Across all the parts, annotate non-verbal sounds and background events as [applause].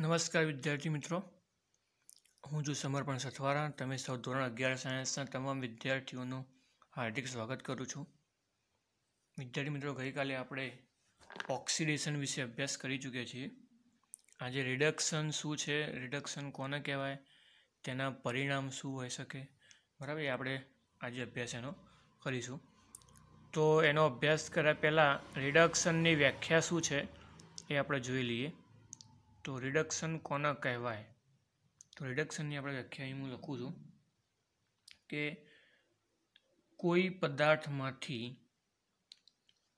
નમસ્કાર વિદ્યાર્થી મિત્રો હું છું સમર્પણ સથવારા તમે સૌ ધોરણ અગિયાર સાયન્સના તમામ વિદ્યાર્થીઓનું હાર્દિક સ્વાગત કરું છું વિદ્યાર્થી મિત્રો ગઈકાલે આપણે ઓક્સિડેશન વિશે અભ્યાસ કરી ચૂક્યા છીએ આજે રિડક્શન શું છે રિડક્શન કોને કહેવાય તેના પરિણામ શું હોઈ શકે બરાબર એ આપણે આજે અભ્યાસ એનો કરીશું તો એનો અભ્યાસ કર્યા પહેલાં રિડક્શનની વ્યાખ્યા શું છે એ આપણે જોઈ લઈએ તો રિડક્શન કોના કહેવાય તો રિડક્શનની આપણે વ્યાખ્યા હું લખું છું કે કોઈ પદાર્થમાંથી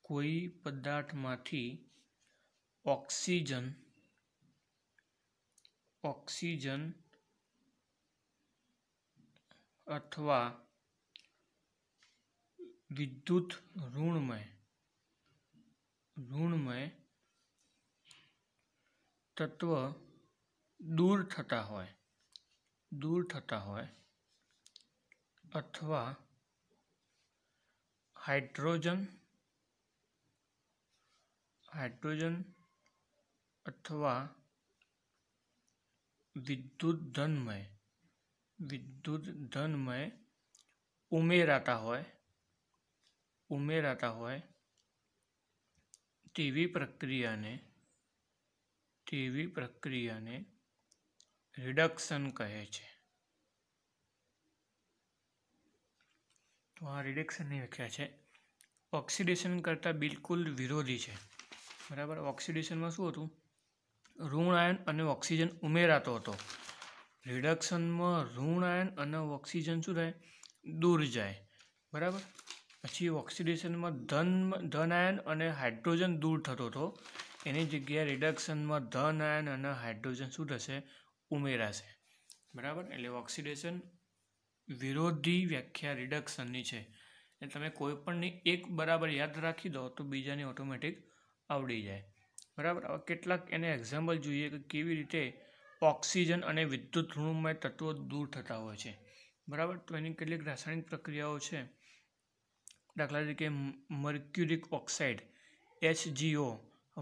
કોઈ પદાર્થમાંથી ઓક્સિજન ઓક્સિજન અથવા વિદ્યુત ઋણમય ઋણમય તત્વ દૂર થતા હોય દૂર થતા હોય અથવા હાઇડ્રોજન હાઇડ્રોજન અથવા વિદ્યુત ધનમય વિદ્યુત ધનમય ઉમેરાતા હોય ઉમેરાતા હોય તેવી પ્રક્રિયાને તેવી પ્રક્રિયાને રિડક્શન કહે છે તો આ રિડક્શનની વ્યાખ્યા છે ઓક્સિડેશન કરતાં બિલકુલ વિરોધી છે બરાબર ઓક્સિડેશનમાં શું હતું ઋણ આયન અને ઓક્સિજન ઉમેરાતો હતો રિડક્શનમાં ઋણ આયન અને ઓક્સિજન શું થાય દૂર જાય બરાબર પછી ઓક્સિડેશનમાં ધન ધન આયન અને હાઇડ્રોજન દૂર થતો હતો એની જગ્યાએ રિડક્શનમાં ધન આયન અને હાઇડ્રોજન શું થશે ઉમેરાશે બરાબર એટલે ઓક્સિડેશન વિરોધી વ્યાખ્યા રિડક્શનની છે એટલે તમે કોઈપણની એક બરાબર યાદ રાખી દો તો બીજાની ઓટોમેટિક આવડી જાય બરાબર હવે કેટલાક એને એક્ઝામ્પલ જોઈએ કે કેવી રીતે ઓક્સિજન અને વિદ્યુત ઋણમય તત્વો દૂર થતા હોય છે બરાબર તો એની કેટલીક રાસાયણિક પ્રક્રિયાઓ છે દાખલા તરીકે મર્ક્યુરિક ઓક્સાઇડ એચજીઓ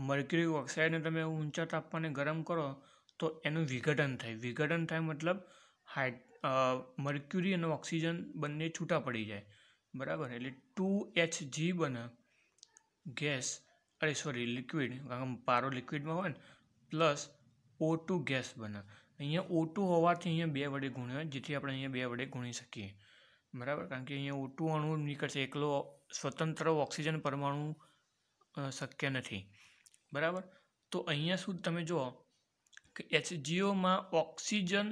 મર્ક્યુરી ઓક્સાઇડને તમે ઊંચા તાપમાને ગરમ કરો તો એનું વિઘટન થાય વિઘટન થાય મતલબ હાઇટ મર્ક્યુરી અને ઓક્સિજન બંને છૂટા પડી જાય બરાબર એટલે ટુ એચ જી બને ગેસ અરે સોરી લિક્વિડ કારણ કે પારો લિક્વિડમાં હોય ને પ્લસ ઓ ટુ ગેસ બને અહીંયા ઓ ટુ હોવાથી અહીંયા બે વડે ગુણ્યો જેથી આપણે અહીંયા બે વડે ગુણી શકીએ બરાબર કારણ કે અહીંયા ઓટું અણુ નીકળશે એકલો સ્વતંત્ર ઓક્સિજન પરમાણુ શક્ય નથી બરાબર તો અહીંયા શું તમે જુઓ કે એચજીઓમાં ઓક્સિજન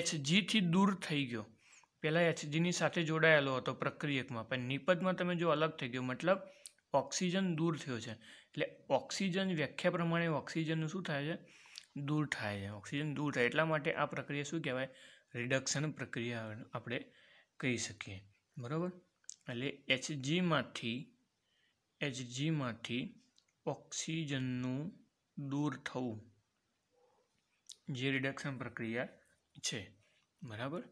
એચજીથી દૂર થઈ ગયો પહેલાં એચજીની સાથે જોડાયેલો હતો પ્રક્રિયકમાં પણ નિપજમાં તમે જો અલગ થઈ ગયો મતલબ ઓક્સિજન દૂર થયો છે એટલે ઓક્સિજન વ્યાખ્યા પ્રમાણે ઓક્સિજનનું શું થાય છે દૂર થાય છે ઓક્સિજન દૂર થાય એટલા માટે આ પ્રક્રિયા શું કહેવાય રિડક્શન પ્રક્રિયા આપણે કહી શકીએ બરાબર એટલે એચજીમાંથી એચજીમાંથી ઓક્સિજનનું દૂર થવું જે રિડક્શન પ્રક્રિયા છે બરાબર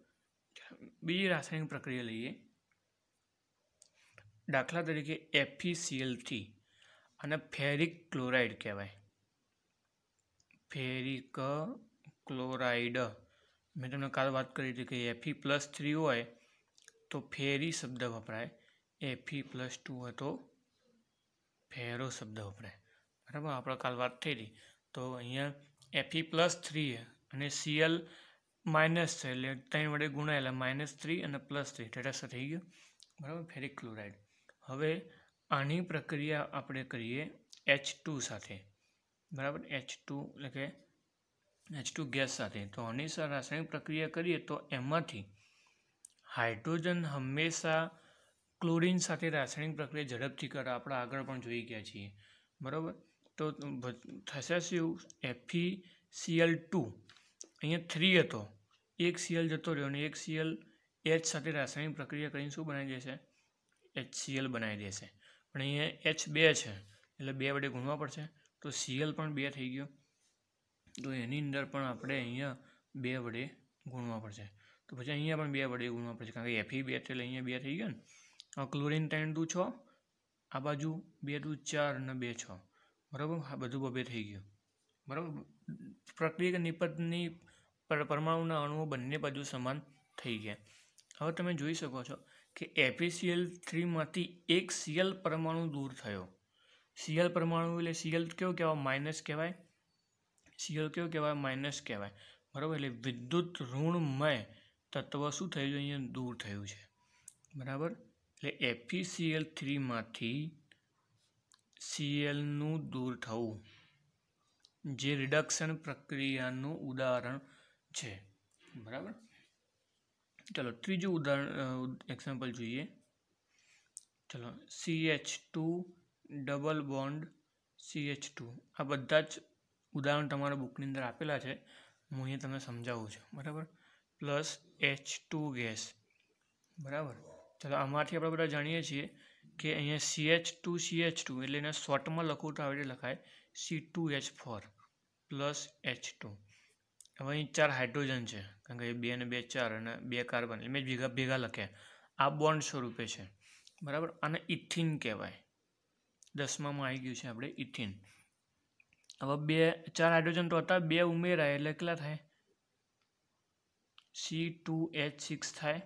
બીજી રાસાયણિક પ્રક્રિયા લઈએ દાખલા તરીકે એફીસીએલથી e અને ફેરિક ક્લોરાઇડ કહેવાય ફેરિક ક્લોરાઇડ મેં તમને કાલ વાત કરી હતી કે એફી પ્લસ થ્રી હોય તો ફેરી શબ્દ વપરાય એફી પ્લસ ટુ હોય તો ફેરો શબ્દ વપરાય બરાબર આપણે કાલ વાત થઈ હતી તો અહીંયા એફી પ્લસ થ્રી અને સીએલ માઇનસ છે એટલે ત્રણ વડે ગુણાયેલા માઇનસ થ્રી અને પ્લસ થ્રી ટેટાસ થઈ ગયું બરાબર ફેરિક ક્લોરાઇડ હવે આની પ્રક્રિયા આપણે કરીએ એચ ટુ સાથે બરાબર એચ ટુ એટલે કે એચ ટુ ગેસ સાથે તો આની રાસાયણિક પ્રક્રિયા કરીએ તો એમાંથી હાઇડ્રોજન હંમેશા ક્લોરિન સાથે રાસાયણિક પ્રક્રિયા ઝડપથી કરવા આપણે આગળ પણ જોઈ ગયા છીએ બરાબર તો થશે શું એફી સીએલ ટુ અહીંયા થ્રી હતો એક સીએલ જતો રહ્યો અને એક સીએલ એચ સાથે રાસાયણિક પ્રક્રિયા કરીને શું બનાવી દેશે એચ સીએલ બનાવી દેશે પણ અહીંયા એચ બે છે એટલે બે વડે ગુણવા પડશે તો સીએલ પણ બે થઈ ગયો તો એની અંદર પણ આપણે અહીંયા બે વડે ગુણવા પડશે તો પછી અહીંયા પણ બે વડે ગુણવા પડશે કારણ કે એફી e બે એટલે અહીંયા બે થઈ ગયો ને ક્લોરિન ત્રણ દુ છ આ બાજુ બે દુ ચાર અને બે છ બરાબર હા બધું બબે થઈ ગયું બરાબર પ્રક્રિયા નિપજની પરમાણુના અણુઓ બંને બાજુ સમાન થઈ ગયા હવે તમે જોઈ શકો છો કે એપીસીએલ થ્રીમાંથી એક સીએલ પરમાણુ દૂર થયો સીએલ પરમાણુ એટલે સીએલ કયો કહેવાય માઇનસ કહેવાય સીએલ કયો કહેવાય માઇનસ કહેવાય બરાબર એટલે વિદ્યુત ઋણમય તત્વ શું થયું છે અહીંયા દૂર થયું છે બરાબર એટલે એફી એફીસીએલ થ્રીમાંથી સીએલનું દૂર થવું જે રિડક્શન પ્રક્રિયાનું ઉદાહરણ છે બરાબર ચલો ત્રીજું ઉદાહરણ એક્ઝામ્પલ જોઈએ ચલો CH two double bond CH two આ બધા જ ઉદાહરણ તમારા બુકની અંદર આપેલા છે હું અહીંયા તમને સમજાવું છું બરાબર પ્લસ એચ ટુ ગેસ બરાબર ચાલો આમાંથી આપણે બધા જાણીએ છીએ કે અહીંયા C H two C H two એટલે એને શોર્ટમાં લખવું તો આવી રીતે લખાય C two H four plus H two હવે અહીં ચાર હાઇડ્રોજન છે કારણ કે બે અને બે ચાર અને બે કાર્બન એટલે મેં ભેગા ભેગા લખે આ બોન્ડ સ્વરૂપે છે બરાબર આને ઇથિન કહેવાય દસમામાં આવી ગયું છે આપણે ઇથિન હવે બે ચાર હાઇડ્રોજન તો હતા બે ઉમેરાય એટલે કેટલા થાય સી ટુ એચ સિક્સ થાય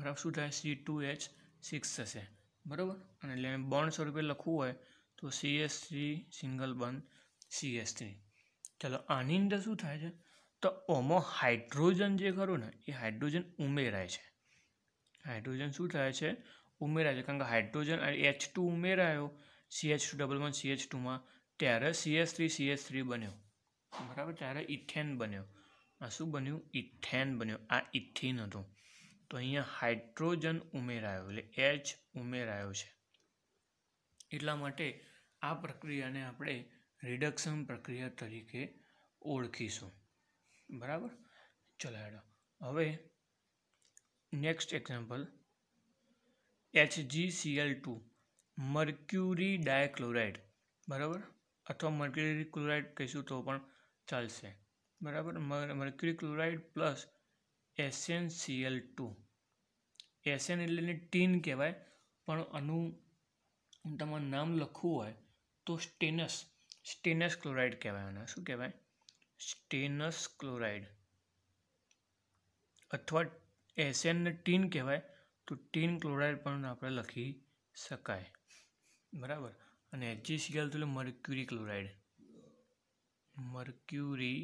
બરાબર શું થાય સી ટુ એચ સિક્સ થશે બરાબર અને એટલે બોન્ડ સ્વરૂપે લખવું હોય તો સી એસ થ્રી સિંગલ બંધ એસ થ્રી ચાલો આની અંદર શું થાય છે તો ઓમો હાઇડ્રોજન જે ખરું ને એ હાઇડ્રોજન ઉમેરાય છે હાઇડ્રોજન શું થાય છે ઉમેરાય છે કારણ કે હાઇડ્રોજન એચ ટુ ઉમેરાયો C H two double one C H ટુમાં ત્યારે C S three C S three બન્યો બરાબર ત્યારે ઇથેન બન્યો આ શું બન્યું ઇથેન બન્યો આ ઇથિન હતું તો અહીંયા હાઇડ્રોજન ઉમેરાયો એટલે એચ ઉમેરાયો છે એટલા માટે આ પ્રક્રિયાને આપણે રિડક્શન પ્રક્રિયા તરીકે ઓળખીશું બરાબર ચલો એડો હવે next example HGCL two mercury dichloride બરાબર અથવા મર્ક્યુરી ક્લોરાઇડ કહીશું તો પણ ચાલશે બરાબર mercury chloride plus SNCL two એસેન એટલે એને ટીન કહેવાય પણ આનું તમારું નામ લખવું હોય તો સ્ટેનસ સ્ટેનસ ક્લોરાઇડ કહેવાય આને શું કહેવાય સ્ટેનસ ક્લોરાઇડ અથવા એસેનને ટીન કહેવાય તો ટીન ક્લોરાઇડ પણ આપણે લખી શકાય બરાબર અને એચજીસીએલ તો એટલે મર્ક્યુરી ક્લોરાઇડ મર્ક્યુરી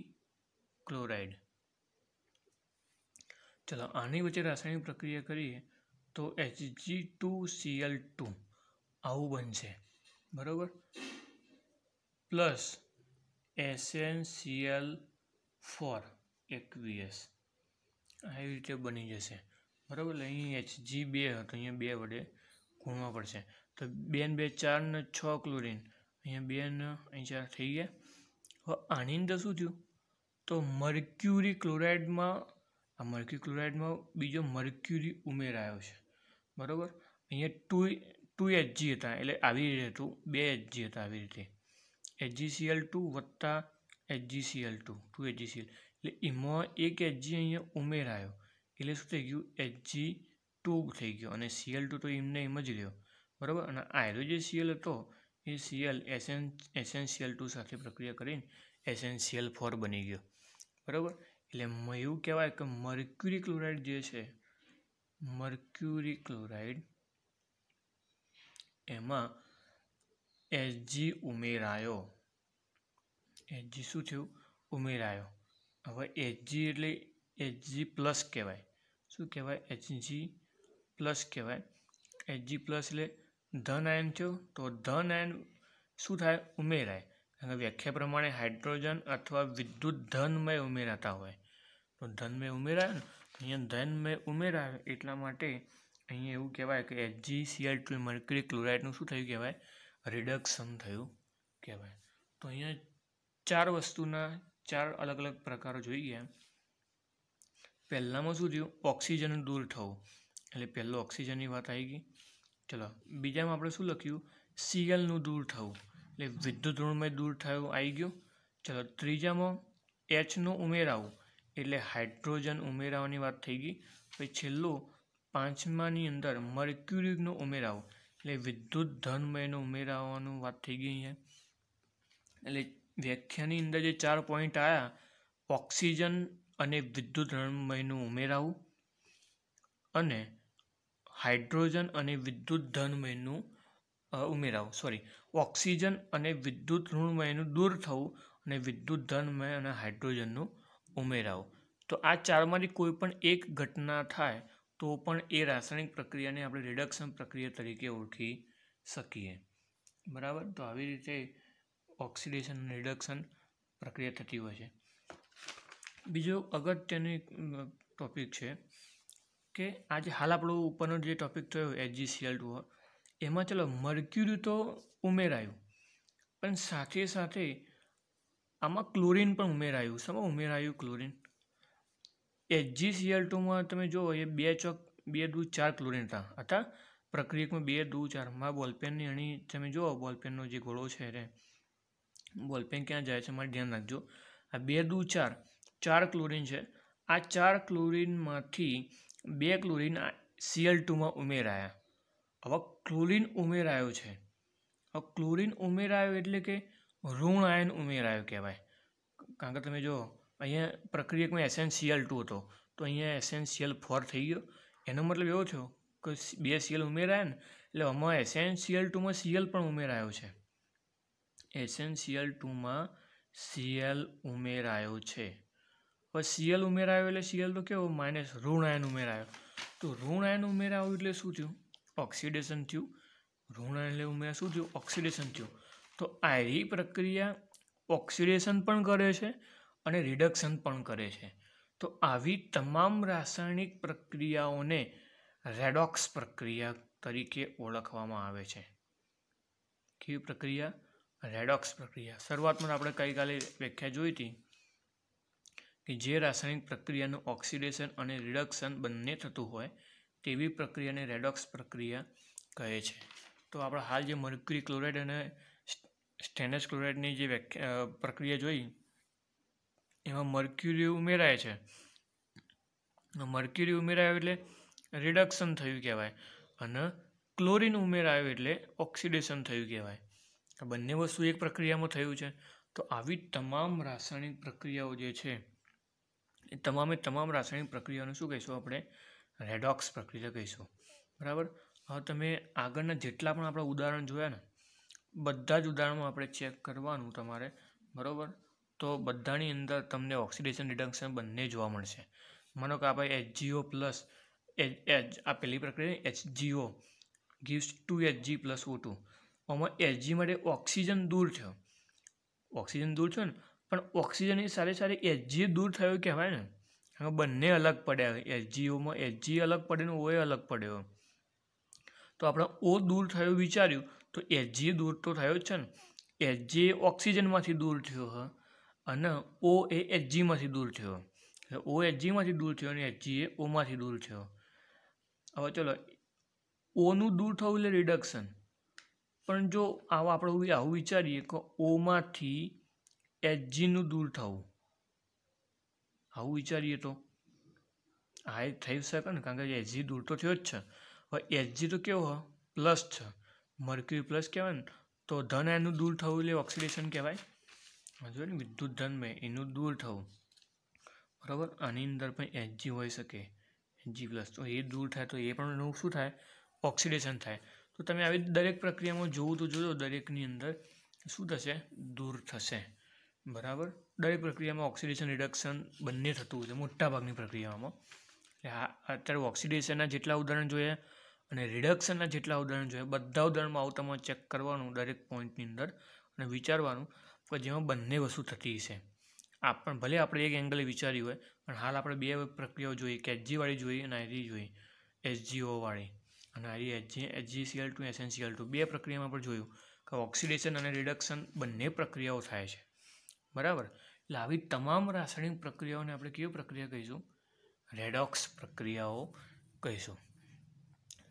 ક્લોરાઇડ ચલો આની વચ્ચે રાસાયણિક પ્રક્રિયા કરીએ તો એચજી ટુ સીએલ ટુ આવું બનશે બરાબર પ્લસ એસએનસીએલ ફોર એકવીએસ આવી રીતે બની જશે બરાબર એટલે અહીં એચજી બે હતો અહીંયા બે વડે ગુણવા પડશે તો બે ને બે ચાર ને છ ક્લોરિન અહીંયા બે ને અહીં ચાર થઈ ગયા હવે આની અંદર શું થયું તો મર્ક્યુરી ક્લોરાઇડમાં આ મર્ક્યુરી ક્લોરાઇડમાં બીજો મર્ક્યુરી ઉમેરાયો છે બરાબર અહીંયા ટુ ટુ એચજી હતા એટલે આવી રીતે હતું બે એચજી હતા આવી રીતે એચજીસીએલ ટુ વત્તા એચજીસીએલ ટુ ટુ એચજીસીએલ એટલે એમાં એક એચજી અહીંયા ઉમેરાયો એટલે શું થઈ ગયું એચજી ટુ થઈ ગયો અને સીએલ ટુ તો એમને એમ જ રહ્યો બરાબર અને આયરો જે સીએલ હતો એ સીએલ એસેન એસેન્શિયલ ટુ સાથે પ્રક્રિયા કરીને એસેન્શિયલ ફોર બની ગયો બરાબર એટલે એવું કહેવાય કે મર્ક્યુરી ક્લોરાઇડ જે છે મર્ક્યુરી ક્લોરાઇડ એમાં એસજી ઉમેરાયો એસજી શું થયું ઉમેરાયો હવે એચજી એટલે એચજી પ્લસ કહેવાય શું કહેવાય એચજી પ્લસ કહેવાય એચજી પ્લસ એટલે ધન આયન થયો તો ધન આયન શું થાય ઉમેરાય વ્યાખ્યા પ્રમાણે હાઇડ્રોજન અથવા વિદ્યુત ધનમય ઉમેરાતા હોય તો ધન મેં ઉમેરાયો ને અહીંયા ધન મેં ઉમેરાયો એટલા માટે અહીંયા એવું કહેવાય કે સીઆર ટુ મર્ક્યુરી ક્લોરાઇડનું શું થયું કહેવાય રિડક્શન થયું કહેવાય તો અહીંયા ચાર વસ્તુના ચાર અલગ અલગ પ્રકારો જોઈ ગયા પહેલાંમાં શું થયું ઓક્સિજન દૂર થવું એટલે પહેલો ઓક્સિજનની વાત આવી ગઈ ચલો બીજામાં આપણે શું લખ્યું સીએલનું દૂર થવું એટલે વિદ્યુત ઋણમય દૂર થયું આવી ગયું ચલો ત્રીજામાં એચનો ઉમેરાવું એટલે હાઇડ્રોજન ઉમેરાવાની વાત થઈ ગઈ પછી છેલ્લું પાંચમાની અંદર મર્ક્યુરીનો ઉમેરાવો એટલે વિદ્યુત ધનમયનો ઉમેરાવાનું વાત થઈ ગઈ અહીંયા એટલે વ્યાખ્યાની અંદર જે ચાર પોઈન્ટ આવ્યા ઓક્સિજન અને વિદ્યુત ધનમયનું ઉમેરાવું અને હાઇડ્રોજન અને વિદ્યુત ધનમયનું ઉમેરાવું સોરી ઓક્સિજન અને વિદ્યુત ઋણમયનું દૂર થવું અને વિદ્યુત ધનમય અને હાઇડ્રોજનનું ઉમેરાવો તો આ ચારમાંથી કોઈ પણ એક ઘટના થાય તો પણ એ રાસાયણિક પ્રક્રિયાને આપણે રિડક્શન પ્રક્રિયા તરીકે ઓળખી શકીએ બરાબર તો આવી રીતે ઓક્સિડેશન અને રિડક્શન પ્રક્રિયા થતી હોય છે બીજો અગત્યની ટોપિક છે કે આજે હાલ આપણો ઉપરનો જે ટૉપિક થયો એચજીસીએલ ટુ એમાં ચાલો મર્ક્યુરી તો ઉમેરાયું પણ સાથે સાથે આમાં ક્લોરિન પણ ઉમેરાયું શેમાં ઉમેરાયું ક્લોરિન એલ ટુમાં તમે જુઓ એ બે ચોક બે દૂ ચાર ક્લોરિન હતા હતા પ્રક્રિયકમાં બે દૂ ચાર ચારમાં બોલપેનની અણી તમે જુઓ બોલપેનનો જે ગોળો છે તે બોલપેન ક્યાં જાય છે મારે ધ્યાન રાખજો આ બે દૂ ચાર ચાર ક્લોરિન છે આ ચાર ક્લોરિનમાંથી બે ક્લોરિન એલ ટુમાં ઉમેરાયા હવે ક્લોરિન ઉમેરાયો છે હવે ક્લોરિન ઉમેરાયો એટલે કે ઋણ આયન ઉમેરાયો કહેવાય કારણ કે તમે જો અહીંયા પ્રક્રિયકમાં એસેન્શિયલ ટુ હતો તો અહીંયા એસેન્શિયલ ફોર થઈ ગયો એનો મતલબ એવો થયો કે બે સીએલ ઉમેરાયા ને એટલે આમાં એસેન્શિયલ ટુમાં સીએલ પણ ઉમેરાયો છે એસેન્શિયલ ટુમાં સીએલ ઉમેરાયો છે હવે સીએલ ઉમેરાયો એટલે સીએલ તો કેવો માઇનસ ઋણ આયન ઉમેરાયો તો ઋણ આયન ઉમેરાયું એટલે શું થયું ઓક્સિડેશન થયું ઋણ આયન એટલે ઉમેરા શું થયું ઓક્સિડેશન થયું તો આયરી પ્રક્રિયા ઓક્સિડેશન પણ કરે છે અને રિડક્શન પણ કરે છે તો આવી તમામ રાસાયણિક પ્રક્રિયાઓને રેડોક્સ પ્રક્રિયા તરીકે ઓળખવામાં આવે છે કેવી પ્રક્રિયા રેડોક્સ પ્રક્રિયા શરૂઆતમાં આપણે ગઈકાલે વ્યાખ્યા જોઈ હતી કે જે રાસાયણિક પ્રક્રિયાનું ઓક્સિડેશન અને રિડક્શન બંને થતું હોય તેવી પ્રક્રિયાને રેડોક્સ પ્રક્રિયા કહે છે તો આપણે હાલ જે મર્ક્યુરી ક્લોરાઇડ અને સ્ટેનસ ક્લોરાઇડની જે પ્રક્રિયા જોઈ એમાં મર્ક્યુરી ઉમેરાય છે મર્ક્યુરી ઉમેરાયું એટલે રિડક્શન થયું કહેવાય અને ક્લોરિન ઉમેરાયું એટલે ઓક્સિડેશન થયું કહેવાય આ બંને વસ્તુ એક પ્રક્રિયામાં થયું છે તો આવી તમામ રાસાયણિક પ્રક્રિયાઓ જે છે એ તમામે તમામ રાસાયણિક પ્રક્રિયાઓને શું કહીશું આપણે રેડોક્સ પ્રક્રિયા કહીશું બરાબર હવે તમે આગળના જેટલા પણ આપણા ઉદાહરણ જોયા ને બધા જ ઉદાહરણમાં આપણે ચેક કરવાનું તમારે બરાબર તો બધાની અંદર તમને ઓક્સિડેશન રિડક્શન બંને જોવા મળશે માનો કે આપણે એચજીઓ પ્લસ એચ આ પહેલી પ્રક્રિયા HGO gives to HG plus O two આમાં એચજી માટે ઓક્સિજન દૂર થયો ઓક્સિજન દૂર થયો ને પણ ઓક્સિજનની સાથે સાથે એચજી દૂર થયો કહેવાય ને હવે બંને અલગ પડ્યા એચજીઓમાં એચજી અલગ પડ્યો ને ઓએ અલગ પડ્યો તો આપણે ઓ દૂર થયો વિચાર્યું તો એસજી દૂર તો થયો જ છે ને એસજી ઓક્સિજનમાંથી દૂર થયો હ અને ઓ એ એચજીમાંથી દૂર થયો ઓ એચજીમાંથી દૂર થયો અને એચજી એ ઓમાંથી દૂર થયો હવે ચલો ઓનું દૂર થવું એટલે રિડક્શન પણ જો આવા આપણે આવું વિચારીએ કે ઓમાંથી એચજીનું દૂર થવું આવું વિચારીએ તો હા એ થઈ શકે ને કારણ કે એસજી દૂર તો થયો જ છે હવે એચજી તો કેવો હ પ્લસ છે મર્ક્યુરી પ્લસ કહેવાય ને તો ધન એનું દૂર થવું એટલે ઓક્સિડેશન કહેવાય હજુ ને વિદ્યુત ધન મેં એનું દૂર થવું બરાબર આની અંદર પણ એચજી હોઈ શકે એચજી પ્લસ તો એ દૂર થાય તો એ પણ એનું શું થાય ઓક્સિડેશન થાય તો તમે આવી દરેક પ્રક્રિયામાં જોવું તો જોજો દરેકની અંદર શું થશે દૂર થશે બરાબર દરેક પ્રક્રિયામાં ઓક્સિડેશન રિડક્શન બંને થતું હોય છે મોટાભાગની પ્રક્રિયામાં એટલે હા અત્યારે ઓક્સિડેશનના જેટલા ઉદાહરણ જોઈએ અને રિડક્શનના જેટલા ઉદાહરણ જોઈએ બધા ઉદાહરણમાં આવું તમારે ચેક કરવાનું દરેક પોઈન્ટની અંદર અને વિચારવાનું કે જેમાં બંને વસ્તુ થતી હશે આ પણ ભલે આપણે એક એંગલે વિચાર્યું હોય પણ હાલ આપણે બે પ્રક્રિયાઓ જોઈએ કે એચજીવાળી જોઈએ અને આઈડી e જોઈએ એસજીઓવાળી અને ID HG HGCL two SNCL two બે પ્રક્રિયામાં પણ જોયું કે ઓક્સિડેશન અને રિડક્શન બંને પ્રક્રિયાઓ થાય છે બરાબર એટલે આવી તમામ રાસાયણિક પ્રક્રિયાઓને આપણે કેવી પ્રક્રિયા કહીશું રેડોક્સ પ્રક્રિયાઓ કહીશું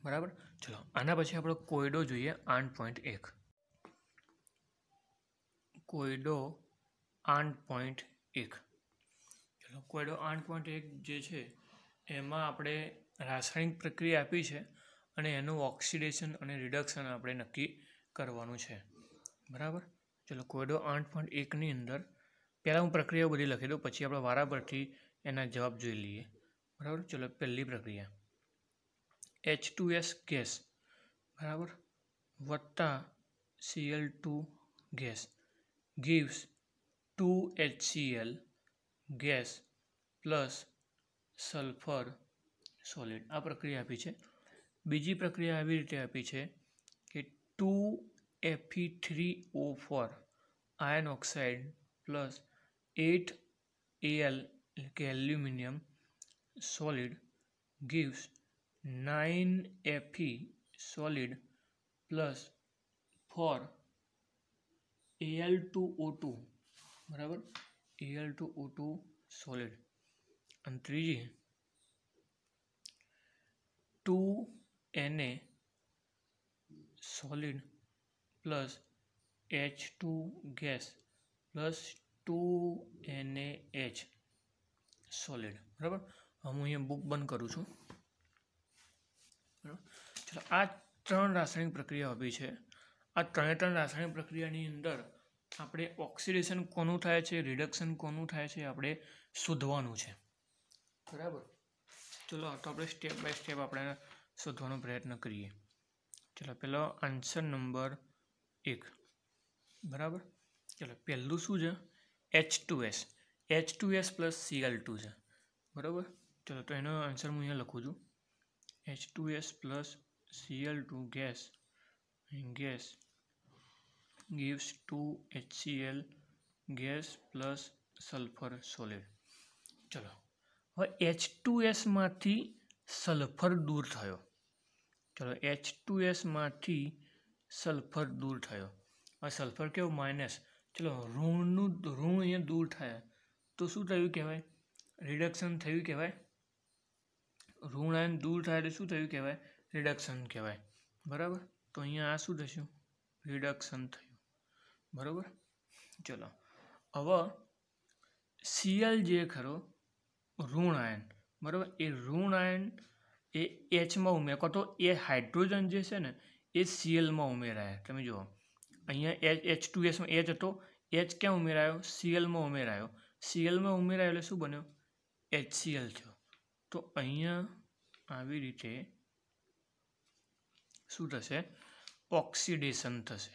બરાબર ચલો આના પછી આપણો કોયડો જોઈએ આઠ પોઈન્ટ એક કોયડો આઠ પોઈન્ટ એક ચલો કોયડો આઠ પોઈન્ટ એક જે છે એમાં આપણે રાસાયણિક પ્રક્રિયા આપી છે અને એનું ઓક્સિડેશન અને રિડક્શન આપણે નક્કી કરવાનું છે બરાબર ચલો કોયડો આઠ પોઈન્ટ એકની અંદર પહેલાં હું પ્રક્રિયાઓ બધી લખી દઉં પછી આપણે વારા પરથી એના જવાબ જોઈ લઈએ બરાબર ચલો પહેલી પ્રક્રિયા એચ ટુ એસ ગેસ બરાબર વત્તા Cl two gas gives two H HCl gas plus sulphur solid આ પ્રક્રિયા આપી છે બીજી પ્રક્રિયા આવી રીતે આપી છે કે two Fe three O four iron oxide plus eight L કે aluminium solid gives nine Fe solid plus four L two O two બરાબર L two O two solid અને ત્રીજી two N solid plus H two gas plus two N H solid બરાબર હું અહીંયા book બંધ કરું છું બરાબર ચલો આ ત્રણ રાસાયણિક પ્રક્રિયા ઊભી છે આ ત્રણે ત્રણ રાસાયણિક પ્રક્રિયાની અંદર આપણે ઓક્સિડેશન કોનું થાય છે રિડક્શન કોનું થાય છે આપણે શોધવાનું છે બરાબર ચલો તો આપણે સ્ટેપ બાય સ્ટેપ આપણે શોધવાનો પ્રયત્ન કરીએ ચલો પહેલો આન્સર નંબર એક બરાબર ચલો પહેલું શું છે H two S H two S plus Cl two છે બરાબર ચલો તો એનો આન્સર હું અહીંયા લખું છું H two S plus Cl two gas gas gives two H C L gas plus sulphur solid ચલો હવે એચ ટુ એસમાંથી સલ્ફર દૂર થયો ચલો એચ ટુ એસમાંથી સલ્ફર દૂર થયો આ સલ્ફર કેવો માઇનસ ચલો ઋણનું ઋણ અહીંયા દૂર થાય તો શું થયું કહેવાય રિડક્શન થયું કહેવાય ઋણાયન દૂર થાય એટલે શું થયું કહેવાય રિડક્શન કહેવાય બરાબર તો અહીંયા આ શું થશે રિડક્શન થયું બરાબર ચલો હવે સીએલ જે ખરો ઋણ આયન બરાબર એ ઋણ આયન એ એચમાં ઉમેર તો એ હાઇડ્રોજન જે છે ને એ સીએલમાં ઉમેરાયા તમે જુઓ અહીંયા એચ એચ ટુ એસમાં એચ હતો એચ ક્યાં ઉમેરાયો સીએલમાં ઉમેરાયો સીએલમાં ઉમેરાયો એટલે શું બન્યો સીએલ થયો તો અહીંયા આવી રીતે શું થશે ઓક્સિડેશન થશે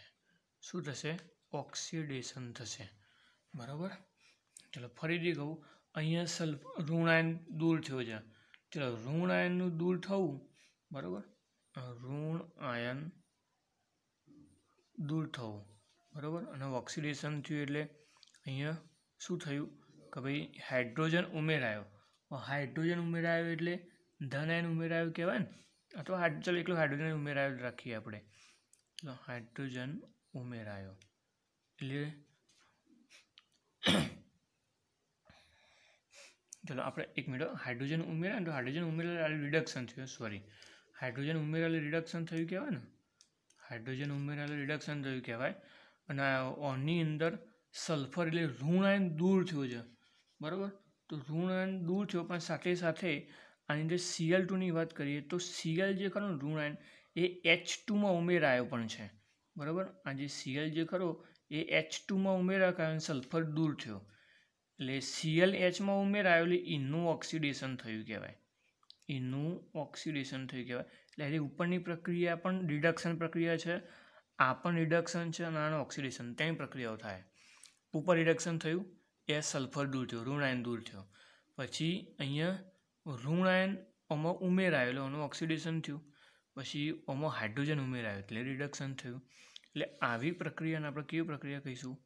શું થશે ઓક્સિડેશન થશે બરાબર ચલો ફરીથી કહું અહીંયા સલ્ફ ઋણાયન દૂર થયો છે ચલો ઋણાયનનું દૂર થવું બરાબર ઋણ આયન દૂર થવું બરાબર અને ઓક્સિડેશન થયું એટલે અહીંયા શું થયું કે ભાઈ હાઇડ્રોજન ઉમેરાયો હાઇડ્રોજન ઉમેરાયું એટલે ધનાયન ઉમેરાયું કહેવાય ને અથવા હાઇડ ચાલો એટલું હાઇડ્રોજન ઉમેરાયું રાખીએ આપણે ચલો હાઇડ્રોજન ઉમેરાયો એટલે [coughs] ચલો આપણે એક મિનિટ હાઇડ્રોજન ઉમેરા તો હાઇડ્રોજન ઉમેરેલું રિડક્શન થયું સોરી હાઇડ્રોજન ઉમેરેલું રિડક્શન થયું કહેવાય ને હાઇડ્રોજન ઉમેરેલું રિડક્શન થયું કહેવાય અને ઓની અંદર સલ્ફર એટલે ઋણ આયન દૂર થયું છે બરાબર તો ઋણાયન દૂર થયો પણ સાથે સાથે આની અંદર સીએલ ટુની વાત કરીએ તો સીએલ જે ખરો ઋણાયન એ એચ ટુમાં ઉમેરાયો પણ છે બરાબર આ જે સીએલ જે ખરો એ એચ ટુમાં ઉમેરાયો કારણ સલ્ફર દૂર થયો એટલે સીએલ એચમાં ઉમેરાયો એટલે ઇનું ઓક્સિડેશન થયું કહેવાય ઇનું ઓક્સિડેશન થયું કહેવાય એટલે એની ઉપરની પ્રક્રિયા પણ રિડક્શન પ્રક્રિયા છે આ પણ રિડક્શન છે અને આનું ઓક્સિડેશન ત્રણ પ્રક્રિયાઓ થાય ઉપર રિડક્શન થયું એ સલ્ફર દૂર થયો ઋણાયન દૂર થયો પછી અહીંયા ઋણાયન ઓમાં આમાં ઉમેરાયેલો એનું ઓક્સિડેશન થયું પછી આમાં હાઇડ્રોજન ઉમેરાયો એટલે રિડક્શન થયું એટલે આવી પ્રક્રિયાને આપણે કેવી પ્રક્રિયા કહીશું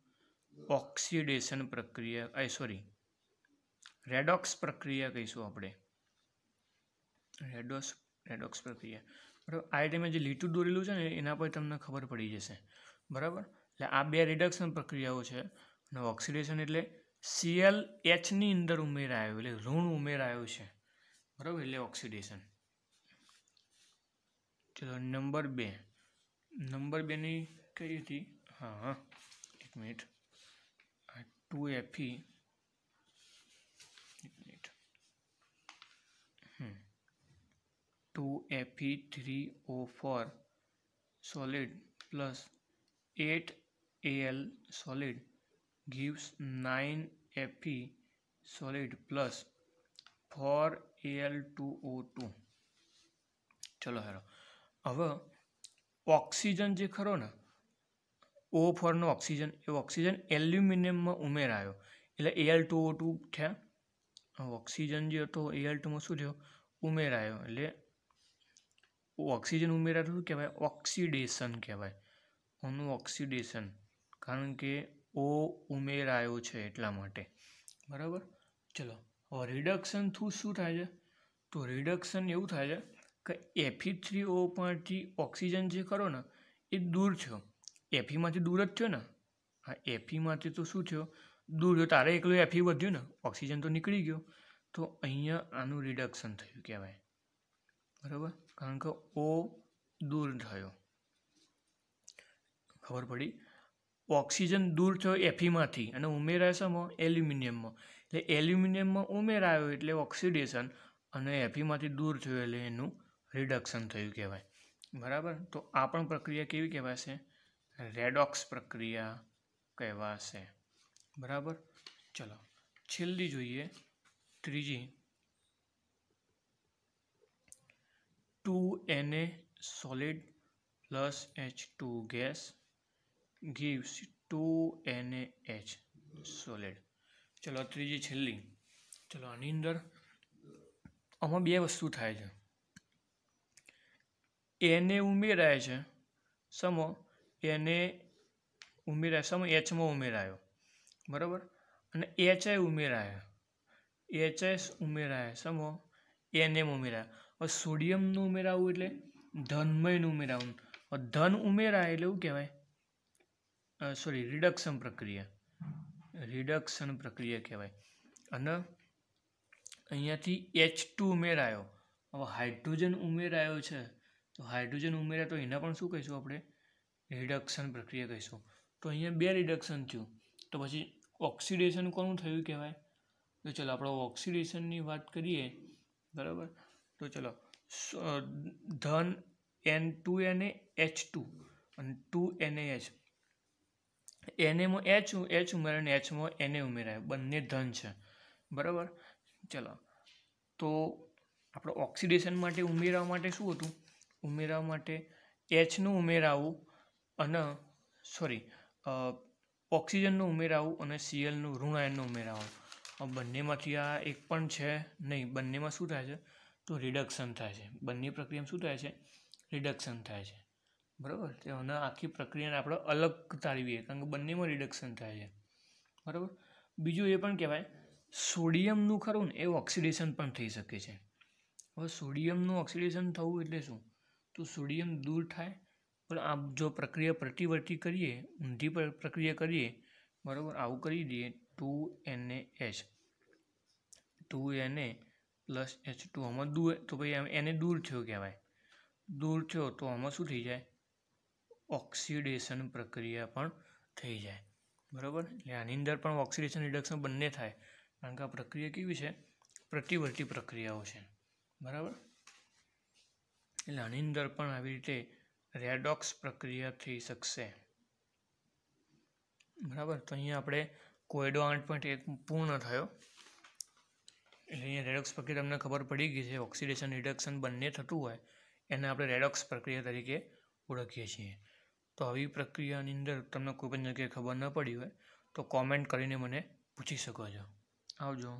ઓક્સિડેશન પ્રક્રિયા આઈ સોરી રેડોક્સ પ્રક્રિયા કહીશું આપણે રેડોક્સ રેડોક્સ પ્રક્રિયા બરાબર આ ટાઈમે જે લીટું દોરેલું છે ને એના પર તમને ખબર પડી જશે બરાબર એટલે આ બે રિડક્શન પ્રક્રિયાઓ છે અને ઓક્સિડેશન એટલે સીએલ એચની અંદર ઉમેરાયો એટલે ઋણ ઉમેરાયો છે બરાબર એટલે ઓક્સિડેશન ચલો નંબર બે નંબર બેની કઈ હતી હા હા એક મિનિટ આ ટુ એફી e. એક minute two Fe three O four solid plus eight L solid gives 9 Fe solid plus 4 Al2O2 ચલો હેરો હવે ઓક્સિજન જે ખરો ને ઓ ફોરનો ઓક્સિજન એ ઓક્સિજન એલ્યુમિનિયમમાં ઉમેરાયો એટલે એલ ટુ ઓ ટુ થયા ઓક્સિજન જે હતો એલ ટુમાં શું થયો ઉમેરાયો એટલે ઓક્સિજન ઉમેરાતું શું કહેવાય ઓક્સિડેશન કહેવાય ઓનું ઓક્સિડેશન કારણ કે ઓ ઉમેરાયો છે એટલા માટે બરાબર ચલો હવે રિડક્શન થ્રુ શું થાય છે તો રિડક્શન એવું થાય છે કે એફી થ્રી ઓ પરથી ઓક્સિજન જે કરો ને એ દૂર થયો એફીમાંથી e દૂર જ થયો ને હા એફીમાંથી e તો શું થયો દૂર થયો તારે એકલું એફી e વધ્યું ને ઓક્સિજન તો નીકળી ગયો તો અહીંયા આનું રિડક્શન થયું કહેવાય બરાબર કારણ કે ઓ દૂર થયો ખબર પડી ઓક્સિજન દૂર થયો એફીમાંથી અને ઉમેરાયો શેમાં એલ્યુમિનિયમમાં એટલે એલ્યુમિનિયમમાં ઉમેરાયો એટલે ઓક્સિડેશન અને એફીમાંથી દૂર થયું એટલે એનું રિડક્શન થયું કહેવાય બરાબર તો આ પણ પ્રક્રિયા કેવી કહેવાશે રેડોક્સ પ્રક્રિયા કહેવાશે બરાબર ચલો છેલ્લી જોઈએ ત્રીજી two N solid plus H two gas two gives H solid ચલો ત્રીજી છેલ્લી ચલો આની અંદર આમાં બે વસ્તુ થાય છે એને ઉમેરાય છે સમો એને ઉમેરાય સમો એચમાં ઉમેરાયો બરાબર અને એચઆઈ ઉમેરાય એચએસ ઉમેરાય સમો એનએમ ઉમેરાય હવે સોડિયમનું ઉમેરાવું એટલે ધનમયનું ઉમેરાવું ધન ઉમેરાય એટલે એવું કહેવાય સોરી રિડક્શન પ્રક્રિયા રિડક્શન પ્રક્રિયા કહેવાય અને અહીંયાથી એચ ટુ ઉમેરાયો હવે હાઇડ્રોજન ઉમેરાયો છે તો હાઇડ્રોજન ઉમેર્યા તો એના પણ શું કહીશું આપણે રિડક્શન પ્રક્રિયા કહીશું તો અહીંયા બે રિડક્શન થયું તો પછી ઓક્સિડેશન કોનું થયું કહેવાય તો ચલો આપણે ઓક્સિડેશનની વાત કરીએ બરાબર તો ચલો ધન N two N H two અને ટુ એને એચ એનેમાં એચ એચ ઉમેરાય અને એચમાં એને ઉમેરાય બંને ધન છે બરાબર ચલો તો આપણે ઓક્સિડેશન માટે ઉમેરાવા માટે શું હતું ઉમેરાવા માટે એચનું ઉમેરાવું અને સોરી ઓક્સિજનનું ઉમેરાવું અને સીએલનું ઋણાયનનું આયનનું ઉમેરાવું બંનેમાંથી આ એક પણ છે નહીં બંનેમાં શું થાય છે તો રિડક્શન થાય છે બંને પ્રક્રિયામાં શું થાય છે રિડક્શન થાય છે બરાબર તે અને આખી પ્રક્રિયાને આપણે અલગ તારવીએ કારણ કે બંનેમાં રિડક્શન થાય છે બરાબર બીજું એ પણ કહેવાય સોડિયમનું ખરું ને એ ઓક્સિડેશન પણ થઈ શકે છે હવે સોડિયમનું ઓક્સિડેશન થવું એટલે શું તો સોડિયમ દૂર થાય પણ આ જો પ્રક્રિયા પ્રતિવર્તી કરીએ ઊંધી પ્રક્રિયા કરીએ બરાબર આવું કરી દઈએ two N H two N plus H two આમાં દૂર તો ભાઈ એને દૂર થયો કહેવાય દૂર થયો તો આમાં શું થઈ જાય ઓક્સિડેશન પ્રક્રિયા પણ થઈ જાય બરાબર એટલે આની અંદર પણ ઓક્સિડેશન રિડક્શન બંને થાય કારણ કે આ પ્રક્રિયા કેવી છે પ્રતિવર્તી પ્રક્રિયાઓ છે બરાબર એટલે આની અંદર પણ આવી રીતે રેડોક્સ પ્રક્રિયા થઈ શકશે બરાબર તો અહીંયા આપણે કોઈડો આઠ પોઈન્ટ એક પૂર્ણ થયો એટલે અહીંયા રેડોક્સ પ્રક્રિયા તમને ખબર પડી ગઈ છે ઓક્સિડેશન રિડક્શન બંને થતું હોય એને આપણે રેડોક્સ પ્રક્રિયા તરીકે ઓળખીએ છીએ તો આવી પ્રક્રિયાની અંદર તમને કોઈ પણ જગ્યાએ ખબર ન પડી હોય તો કોમેન્ટ કરીને મને પૂછી શકો છો આવજો